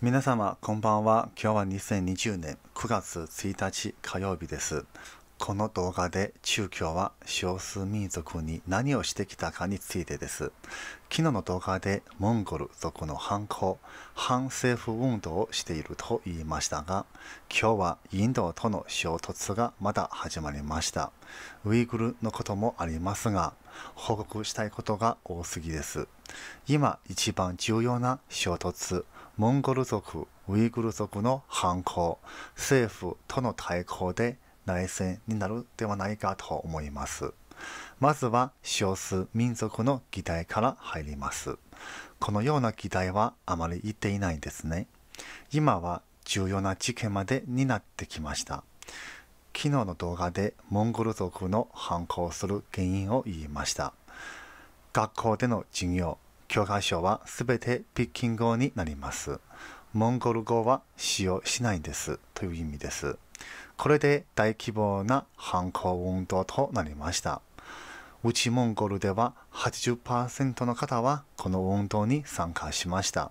皆様こんばんは今日は2020年9月1日火曜日ですこの動画で中共は少数民族に何をしてきたかについてです昨日の動画でモンゴル族の反抗反政府運動をしていると言いましたが今日はインドとの衝突がまだ始まりましたウイグルのこともありますが報告したいことが多すぎです今一番重要な衝突モンゴル族、ウイグル族の反抗、政府との対抗で内戦になるではないかと思います。まずは少数民族の議題から入ります。このような議題はあまり言っていないんですね。今は重要な事件までになってきました。昨日の動画でモンゴル族の反抗する原因を言いました。学校での授業、教科書はすべてピッキン語になります。モンゴル語は使用しないんですという意味です。これで大規模な反抗運動となりました。内モンゴルでは80%の方はこの運動に参加しました。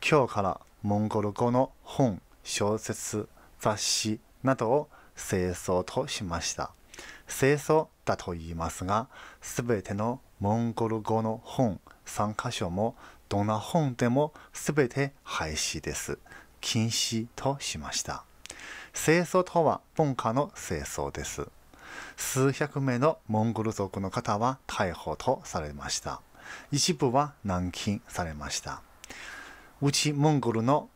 今日からモンゴル語の本、小説、雑誌などを清掃としました。清掃だと言いますが、すべてのモンゴル語の本、3箇所もどんな本でも全て廃止です。禁止としました。清掃とは文化の清掃です。数百名のモンゴル族の方は逮捕とされました。一部は軟禁されました。うちモンゴルの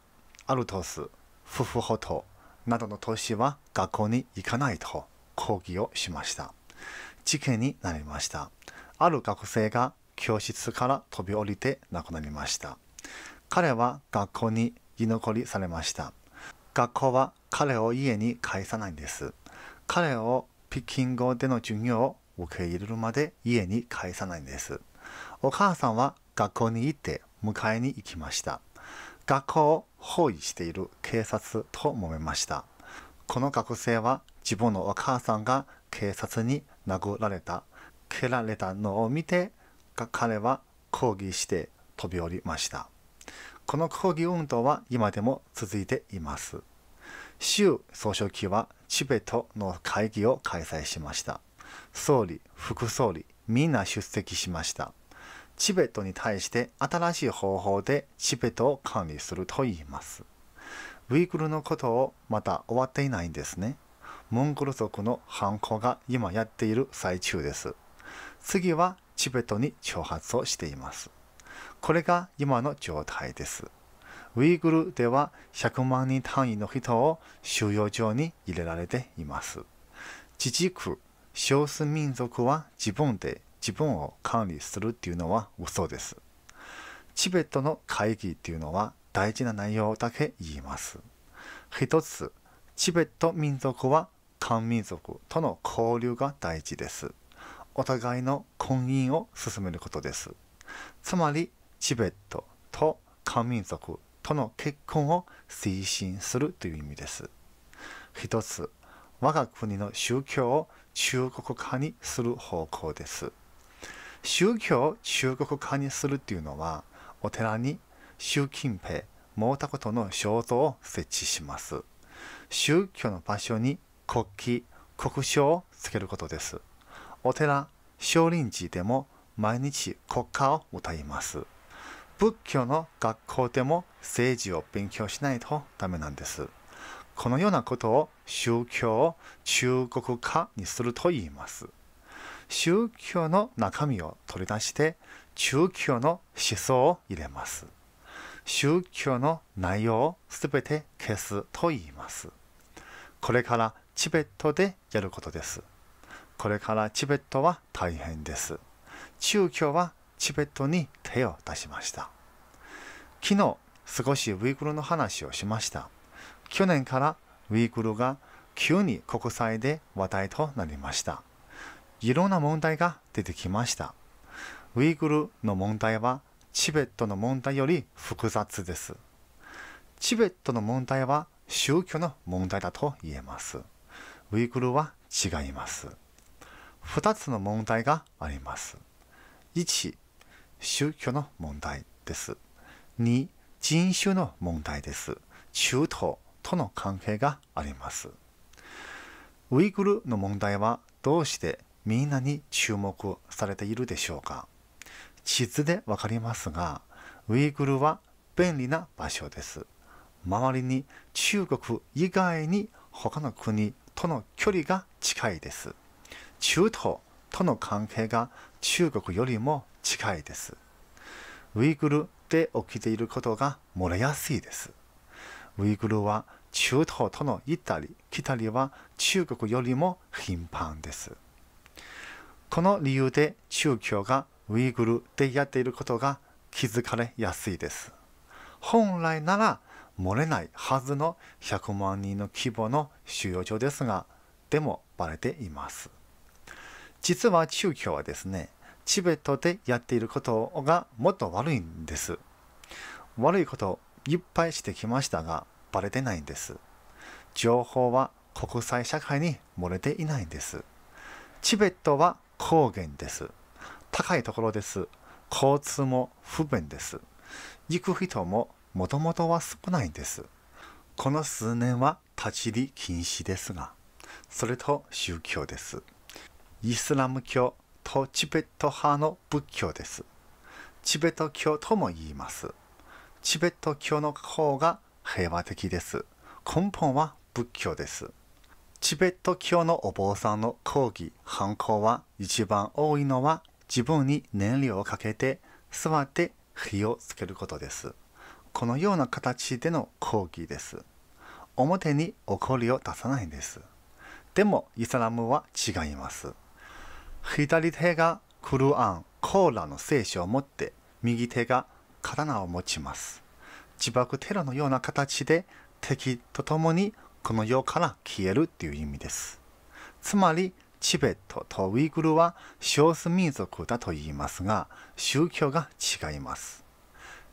アルトス、フフホトなどの都市は学校に行かないと抗議をしました。事件になりました。ある学生が教室から飛び降りて亡くなりました彼は学校に居残りされました学校は彼を家に帰さないんです彼を北京語での授業を受け入れるまで家に帰さないんですお母さんは学校に行って迎えに行きました学校を包囲している警察と揉めましたこの学生は自分のお母さんが警察に殴られた蹴られたのを見てか彼は抗議して飛び降りましたこの抗議運動は今でも続いています習総書記はチベットの会議を開催しました総理副総理みんな出席しましたチベットに対して新しい方法でチベットを管理すると言いますウイグルのことをまだ終わっていないんですねモンゴル族の犯行が今やっている最中です次はチベットに挑発をしています。これが今の状態です。ウイグルでは100万人単位の人を収容所に入れられています。自治区、少数民族は自分で自分を管理するっていうのは嘘です。チベットの会議っていうのは大事な内容だけ言います。一つ、チベット民族は漢民族との交流が大事です。お互いの婚姻を進めることです。つまり、チベットと漢民族との結婚を推進するという意味です。一つ、我が国の宗教を中国化にする方向です。宗教を中国化にするというのは、お寺に習近平、毛沢東の肖像を設置します。宗教の場所に国旗、国章をつけることです。お寺、少林寺でも毎日国歌を歌います。仏教の学校でも政治を勉強しないとダメなんです。このようなことを宗教を中国化にすると言います。宗教の中身を取り出して宗教の思想を入れます。宗教の内容をすべて消すと言います。これからチベットでやることです。これからチベットは大変です。中共はチベットに手を出しました。昨日、少しウイグルの話をしました。去年からウイグルが急に国際で話題となりました。いろんな問題が出てきました。ウイグルの問題はチベットの問題より複雑です。チベットの問題は宗教の問題だと言えます。ウイグルは違います。2つの問題があります。1宗教の問題です。2人種の問題です。中東との関係があります。ウイグルの問題はどうしてみんなに注目されているでしょうか地図でわかりますが、ウイグルは便利な場所です。周りに中国以外に他の国との距離が近いです。中東との関係が中国よりも近いです。ウイグルで起きていることが漏れやすいです。ウイグルは中東との行ったり来たりは中国よりも頻繁です。この理由で中共がウイグルでやっていることが気づかれやすいです。本来なら漏れないはずの100万人の規模の収容所ですが、でもバレています。実は宗教はですねチベットでやっていることがもっと悪いんです悪いこといっぱいしてきましたがバレてないんです情報は国際社会に漏れていないんですチベットは高原です高いところです交通も不便です行く人ももともとは少ないんですこの数年は立ち入り禁止ですがそれと宗教ですイスラム教とチベット派の仏教です。チベット教とも言います。チベット教の方が平和的です。根本は仏教です。チベット教のお坊さんの講義、犯行は一番多いのは自分に燃料をかけて座って火をつけることです。このような形での講義です。表に怒りを出さないんです。でもイスラムは違います。左手がクルアン、コーラの聖書を持って、右手が刀を持ちます。自爆テロのような形で敵と共にこの世から消えるという意味です。つまり、チベットとウイグルは少数民族だと言いますが、宗教が違います。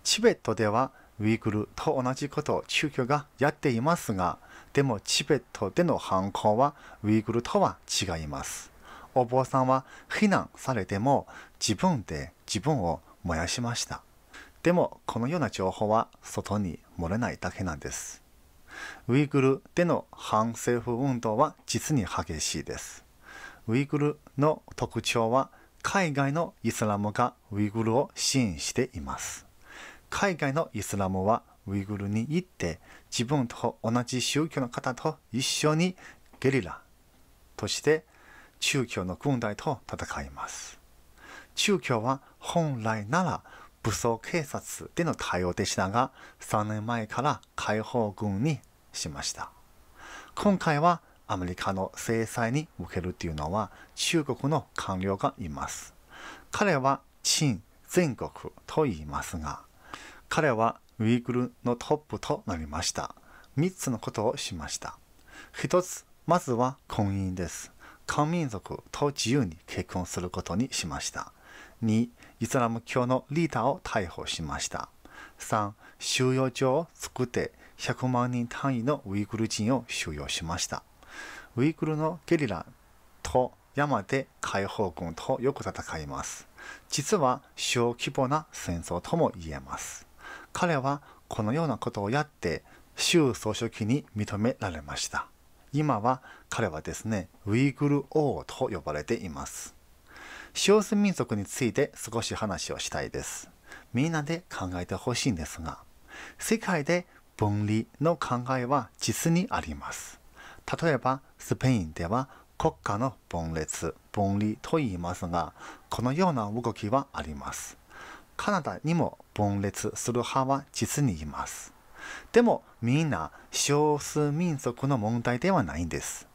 チベットではウイグルと同じことを宗教がやっていますが、でもチベットでの犯行はウイグルとは違います。お坊さんは非難されても自分で自分を燃やしました。でもこのような情報は外に漏れないだけなんです。ウイグルでの反政府運動は実に激しいです。ウイグルの特徴は海外のイスラムがウイグルを支援しています。海外のイスラムはウイグルに行って自分と同じ宗教の方と一緒にゲリラとして中共の軍隊と戦います。中共は本来なら武装警察での対応でしたが、3年前から解放軍にしました。今回はアメリカの制裁に受けるというのは中国の官僚がいます。彼は陳全国と言いますが、彼はウイグルのトップとなりました。3つのことをしました。1つ、まずは婚姻です。漢民族と自由に結婚することにしました。2、イスラム教のリーダーを逮捕しました。3、収容所を作って100万人単位のウイグル人を収容しました。ウイグルのゲリラと山で解放軍とよく戦います。実は小規模な戦争とも言えます。彼はこのようなことをやって、習総書記に認められました。今は彼はですね、ウイグル王と呼ばれています。少数民族について少し話をしたいです。みんなで考えてほしいんですが、世界で分離の考えは実にあります。例えば、スペインでは国家の分裂、分離と言いますが、このような動きはあります。カナダにも分裂する派は実にいます。でもみんな少数民族の問題ではないんです。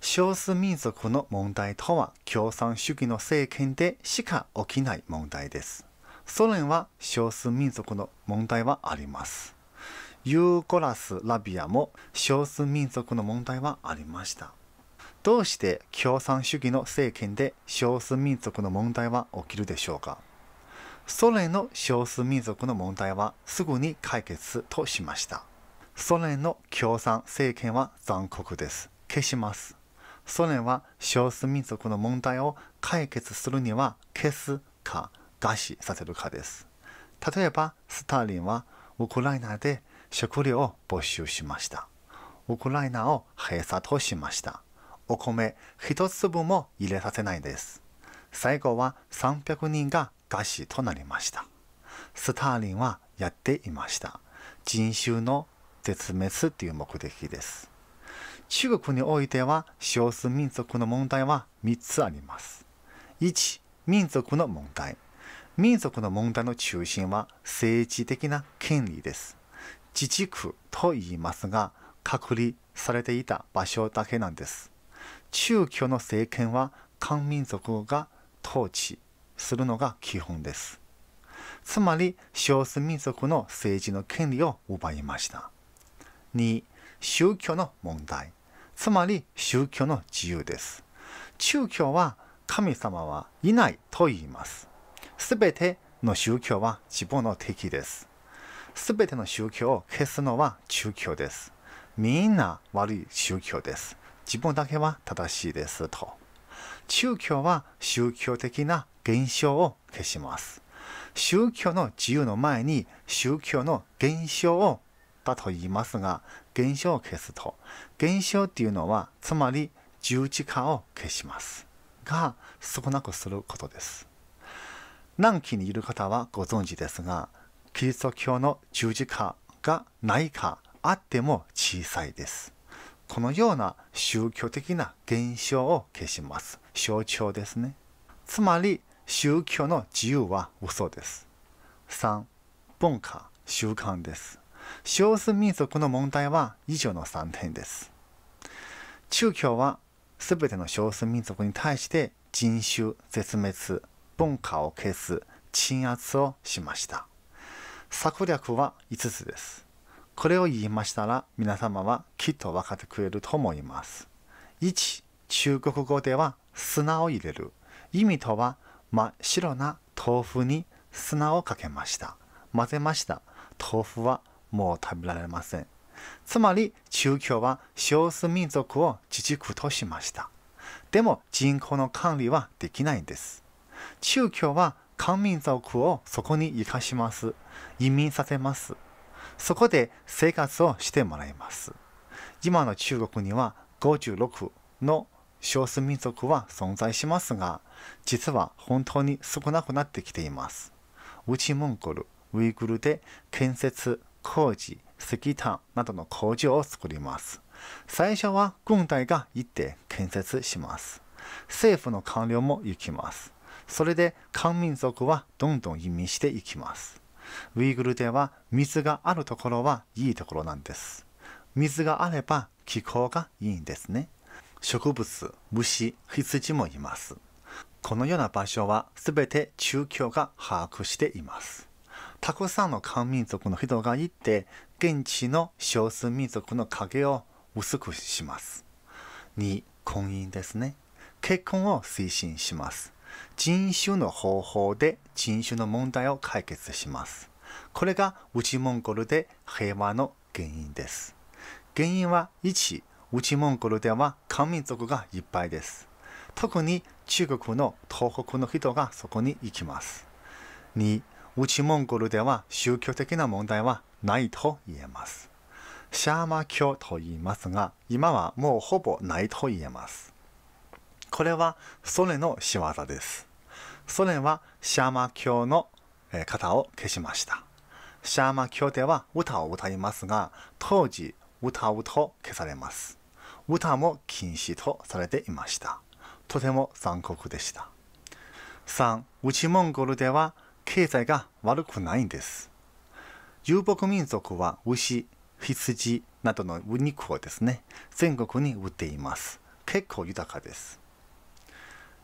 少数民族の問題とは共産主義の政権でしか起きない問題です。ソ連は少数民族の問題はあります。ユーゴラスラビアも少数民族の問題はありました。どうして共産主義の政権で少数民族の問題は起きるでしょうかソ連の少数民族の問題はすぐに解決としましたソ連の共産政権は残酷です消しますソ連は少数民族の問題を解決するには消すか餓死させるかです例えばスターリンはウクライナで食料を没収しましたウクライナを閉鎖としましたお米一粒も入れさせないです最後は300人が餓死となりましたスターリンはやっていました人種の絶滅という目的です中国においては少数民族の問題は3つあります1民族の問題民族の問題の中心は政治的な権利です自治区と言いますが隔離されていた場所だけなんです中共の政権は漢民族が統治するのが基本です。つまり少数民族の政治の権利を奪いました。2、宗教の問題。つまり宗教の自由です。宗教は神様はいないと言います。すべての宗教は自分の敵です。すべての宗教を消すのは宗教です。みんな悪い宗教です。自分だけは正しいですと。宗教は宗教的な現象を消します。宗教の自由の前に宗教の現象をだと言いますが、現象を消すと、現象っていうのは、つまり十字架を消します。が、少なくすることです。南紀にいる方はご存知ですが、キリスト教の十字架がないか、あっても小さいです。このような宗教的な現象を消します。象徴ですね。つまり、宗教の自由は嘘です。3、文化、習慣です。少数民族の問題は以上の3点です。中共は全ての少数民族に対して人種、絶滅、文化を消す鎮圧をしました。策略は5つです。これを言いましたら皆様はきっと分かってくれると思います。1、中国語では砂を入れる。意味とは真っ白な豆腐に砂をかけました混ぜました豆腐はもう食べられませんつまり中共は少数民族を自治区としましたでも人口の管理はできないんです中共は漢民族をそこに生かします移民させますそこで生活をしてもらいます今の中国には56の少数民族は存在しますが、実は本当に少なくなってきています。内モンゴル、ウイグルで建設、工事、石炭などの工場を作ります。最初は軍隊が行って建設します。政府の官僚も行きます。それで漢民族はどんどん移民していきます。ウイグルでは水があるところはいいところなんです。水があれば気候がいいんですね。植物、虫、羊もいます。このような場所は全て中共が把握しています。たくさんの漢民族の人がいて、現地の少数民族の影を薄くします。2、婚姻ですね。結婚を推進します。人種の方法で人種の問題を解決します。これが内モンゴルで平和の原因です。原因は1、内モンゴルでは漢民族がいっぱいです。特に中国の東北の人がそこに行きます。2、内モンゴルでは宗教的な問題はないと言えます。シャーマ教と言いますが、今はもうほぼないと言えます。これはソ連の仕業です。ソ連はシャーマ教の型を消しました。シャーマ教では歌を歌いますが、当時歌うと消されます。歌も禁止とされていました。とても残酷でした。3、内モンゴルでは経済が悪くないんです。遊牧民族は牛、羊などの肉をですね、全国に売っています。結構豊かです。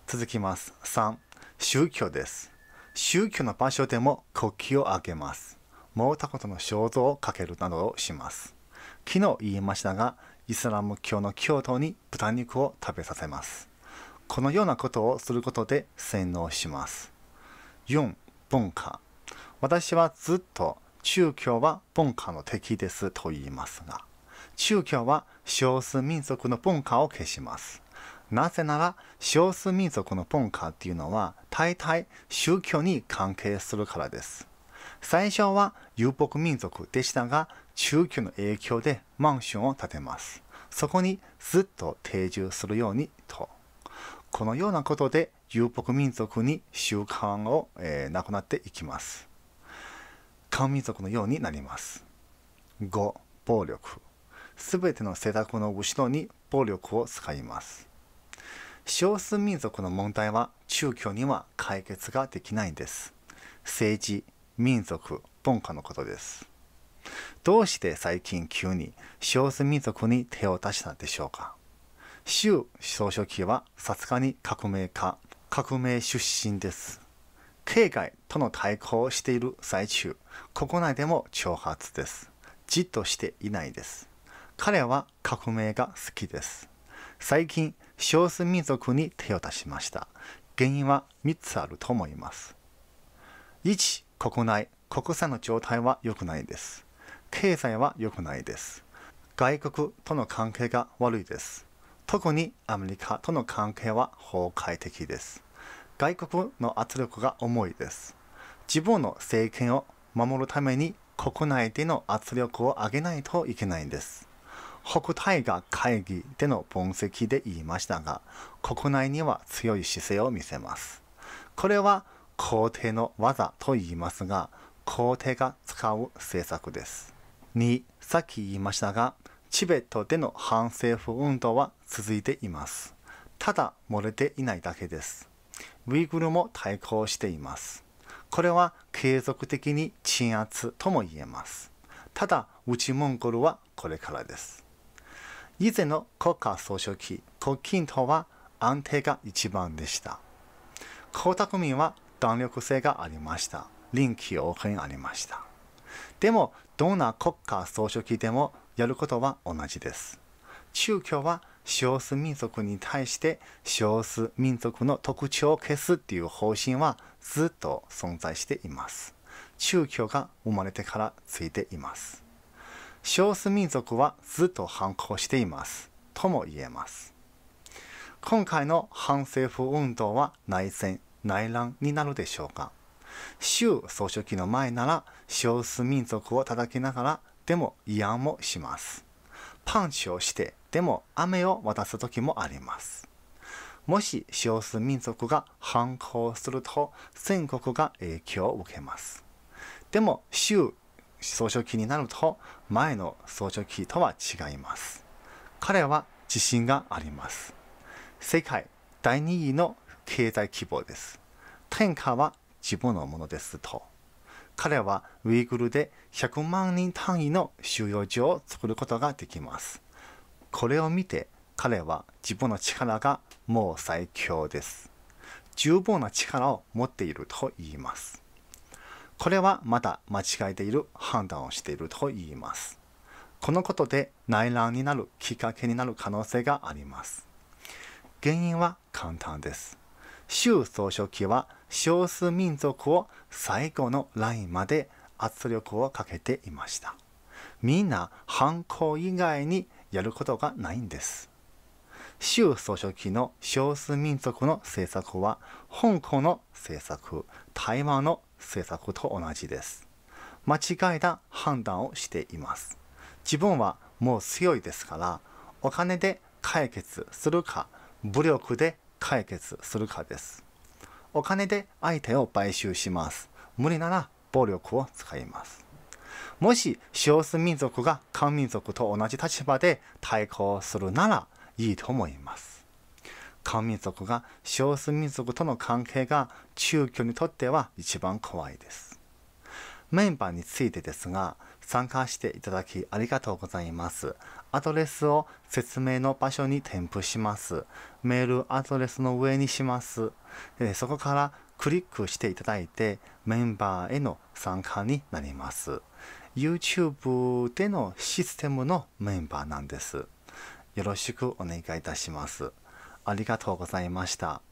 続きます。3、宗教です。宗教の場所でも国旗をあげます。毛沢東の肖像をかけるなどをします。昨日言いましたがイスラム教の教徒に豚肉を食べさせますこのようなことをすることで洗脳します4文化私はずっと宗教は文化の敵ですと言いますが宗教は少数民族の文化を消しますなぜなら少数民族の文化っていうのは大体宗教に関係するからです最初は遊牧民族でしたが宗教の影響でマンションを建てます。そこにずっと定住するようにと。このようなことで遊牧民族に習慣を、えー、なくなっていきます。漢民族のようになります。5、暴力。すべての世卓の後ろに暴力を使います。少数民族の問題は宗教には解決ができないんです。政治、民族、文化のことです。どうして最近急に少数民族に手を出したんでしょうか習総書記はさすがに革命家、革命出身です。経済との対抗をしている最中、国内でも挑発です。じっとしていないです。彼は革命が好きです。最近、少数民族に手を出しました。原因は3つあると思います。1、国内、国際の状態は良くないです。経済は良くないです。外国との関係が悪いです。特にアメリカとの関係は崩壊的です。外国の圧力が重いです。自分の政権を守るために国内での圧力を上げないといけないんです。北大河会議での分析で言いましたが、国内には強い姿勢を見せます。これは皇帝の技と言いますが、皇帝が使う政策です。にさっき言いましたがチベットでの反政府運動は続いていますただ漏れていないだけですウイグルも対抗していますこれは継続的に鎮圧とも言えますただ内モンゴルはこれからです以前の国家総書記胡錦涛は安定が一番でした江沢民は弾力性がありました臨機応変ありましたでもどんな国家総書記でもやることは同じです。宗教は少数民族に対して少数民族の特徴を消すっていう方針はずっと存在しています。宗教が生まれてからついています。少数民族はずっと反抗しています。とも言えます。今回の反政府運動は内戦、内乱になるでしょうか州総書記の前なら少数民族を叩きながらでも慰安をします。パンチをしてでも雨を渡す時もあります。もし少数民族が反抗すると全国が影響を受けます。でも習総書記になると前の総書記とは違います。彼は自信があります。世界第2位の経済規模です。天下は自分のものですと。彼はウイグルで100万人単位の収容所を作ることができます。これを見て彼は自分の力がもう最強です。十分な力を持っていると言います。これはまだ間違えている判断をしていると言います。このことで内乱になるきっかけになる可能性があります。原因は簡単です。習総書記は少数民族を最後のラインまで圧力をかけていました。みんな反抗以外にやることがないんです。習総書記の少数民族の政策は香港の政策、台湾の政策と同じです。間違えた判断をしています。自分はもう強いですから、お金で解決するか、武力で解決するかです。お金で相手を買収します。無理なら暴力を使います。もし少数民族が漢民族と同じ立場で対抗するならいいと思います。漢民族が少数民族との関係が中共にとっては一番怖いです。メンバーについてですが、参加していただきありがとうございます。アドレスを説明の場所に添付します。メールアドレスの上にします。そこからクリックしていただいてメンバーへの参加になります。YouTube でのシステムのメンバーなんです。よろしくお願いいたします。ありがとうございました。